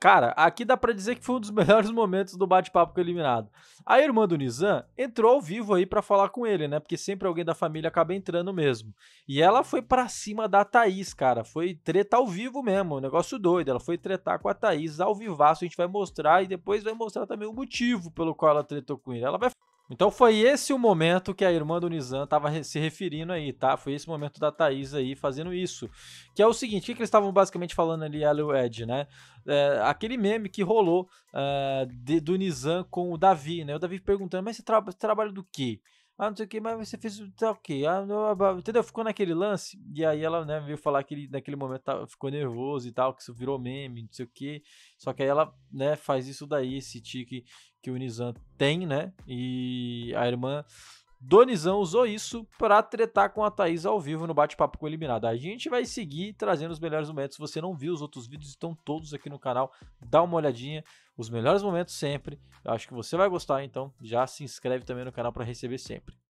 Cara, aqui dá para dizer que foi um dos melhores momentos do bate-papo com o eliminado. A irmã do Nizam entrou ao vivo aí para falar com ele, né? Porque sempre alguém da família acaba entrando mesmo. E ela foi para cima da Thaís, cara. Foi treta ao vivo mesmo, um negócio doido. Ela foi tretar com a Thaís ao vivaço. A gente vai mostrar e depois vai mostrar também o motivo pelo qual ela tretou com ele. Ela vai então foi esse o momento que a irmã do Nizam estava se referindo aí, tá? Foi esse momento da Thaís aí fazendo isso. Que é o seguinte, o que, que eles estavam basicamente falando ali, ela e o Ed, né? É, aquele meme que rolou é, de, do Nizam com o Davi, né? O Davi perguntando, mas você, tra você trabalha do quê? Ah, não sei o que, mas você fez tal tá, que. Ah, ah entendeu? Ficou naquele lance. E aí ela né, veio falar que ele, naquele momento tá, ficou nervoso e tal, que isso virou meme, não sei o que. Só que aí ela né, faz isso daí, esse tique que o Nizam tem, né? E a irmã Donizão usou isso para tretar com a Thaís ao vivo no bate-papo com o eliminado. A gente vai seguir trazendo os melhores momentos. Se você não viu os outros vídeos, estão todos aqui no canal. Dá uma olhadinha. Os melhores momentos sempre. Eu acho que você vai gostar, então já se inscreve também no canal para receber sempre.